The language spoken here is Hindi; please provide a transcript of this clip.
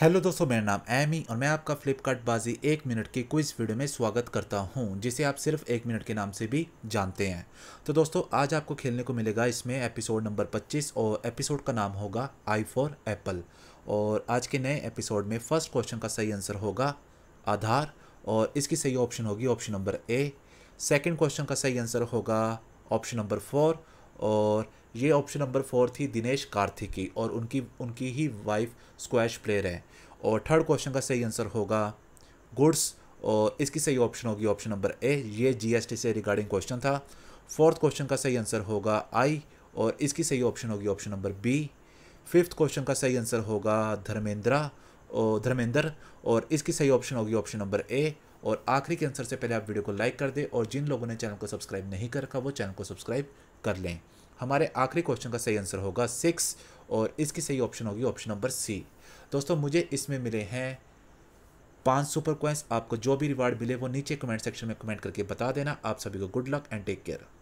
हेलो दोस्तों मेरा नाम एमी और मैं आपका फ्लिपकार्ट बाजी एक मिनट की क्विज वीडियो में स्वागत करता हूं जिसे आप सिर्फ एक मिनट के नाम से भी जानते हैं तो दोस्तों आज आपको खेलने को मिलेगा इसमें एपिसोड नंबर 25 और एपिसोड का नाम होगा आई फॉर एप्पल और आज के नए एपिसोड में फर्स्ट क्वेश्चन का सही आंसर होगा आधार और इसकी सही ऑप्शन होगी option number A second question का सही आंसर होगा ऑप्शन नंबर फोर और ये ऑप्शन नंबर फोर थी दिनेश कार्थिकी और उनकी उनकी ही वाइफ स्क्वैश प्लेयर हैं और थर्ड क्वेश्चन का सही आंसर होगा गुड्स और इसकी सही ऑप्शन होगी ऑप्शन नंबर ए ये जीएसटी से रिगार्डिंग क्वेश्चन था फोर्थ क्वेश्चन का सही आंसर होगा आई और इसकी सही ऑप्शन होगी option number B fifth question का सही आंसर होगा धर्मेंद्रा और धर्मेंद्र और इसकी सही ऑप्शन होगी ऑप्शन नंबर ए और आखिरी के आंसर से पहले आप वीडियो को लाइक कर दें और जिन लोगों ने चैनल को सब्सक्राइब नहीं कर रखा वो चैनल को सब्सक्राइब कर लें हमारे आखिरी क्वेश्चन का सही आंसर होगा सिक्स और इसकी सही ऑप्शन होगी ऑप्शन नंबर सी दोस्तों मुझे इसमें मिले हैं पांच सुपर क्वेंस आपको जो भी रिवार्ड मिले वो नीचे कमेंट सेक्शन में कमेंट करके बता देना आप सभी को good luck and take care